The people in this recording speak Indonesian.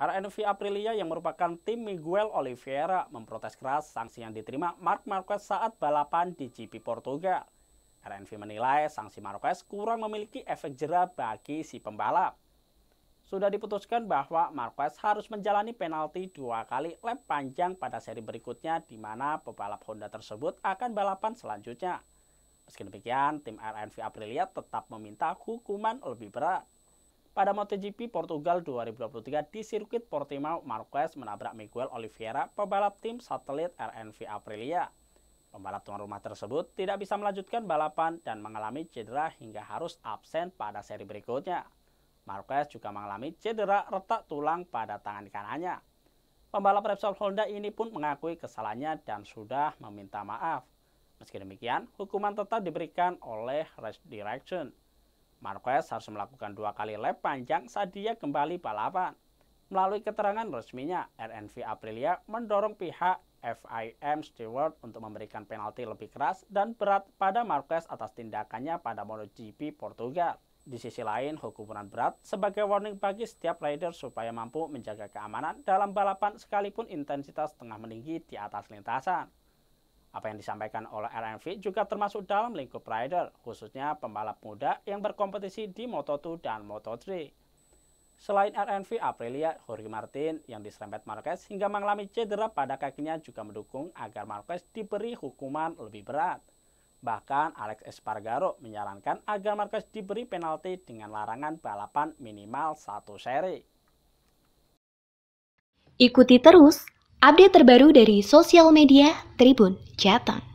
RNV Aprilia yang merupakan tim Miguel Oliveira memprotes keras sanksi yang diterima Mark Marquez saat balapan di GP Portugal. RNV menilai sanksi Marquez kurang memiliki efek jerah bagi si pembalap. Sudah diputuskan bahwa Marquez harus menjalani penalti dua kali lap panjang pada seri berikutnya di mana pebalap Honda tersebut akan balapan selanjutnya. Meski demikian, tim RNV Aprilia tetap meminta hukuman lebih berat. Pada MotoGP Portugal 2023 di sirkuit Portimao, Marquez menabrak Miguel Oliveira, pembalap tim satelit RNV Aprilia. Pembalap tuan rumah tersebut tidak bisa melanjutkan balapan dan mengalami cedera hingga harus absen pada seri berikutnya. Marquez juga mengalami cedera retak tulang pada tangan kanannya. Pembalap Repsol Honda ini pun mengakui kesalahannya dan sudah meminta maaf. Meski demikian, hukuman tetap diberikan oleh Race Direction. Marquez harus melakukan dua kali lap panjang saat dia kembali balapan. Melalui keterangan resminya, RNV Aprilia mendorong pihak FIM Stewart untuk memberikan penalti lebih keras dan berat pada Marquez atas tindakannya pada MotoGP Portugal. Di sisi lain, hukuman berat sebagai warning bagi setiap rider supaya mampu menjaga keamanan dalam balapan sekalipun intensitas tengah meninggi di atas lintasan. Apa yang disampaikan oleh RMV juga termasuk dalam lingkup rider, khususnya pembalap muda yang berkompetisi di Moto2 dan Moto3. Selain RNV Aprilia, Jorge Martin yang diserempet Marquez hingga mengalami cedera pada kakinya juga mendukung agar Marquez diberi hukuman lebih berat. Bahkan Alex Espargaro menyarankan agar Marquez diberi penalti dengan larangan balapan minimal satu seri. Ikuti terus Update terbaru dari sosial media Tribun Jateng.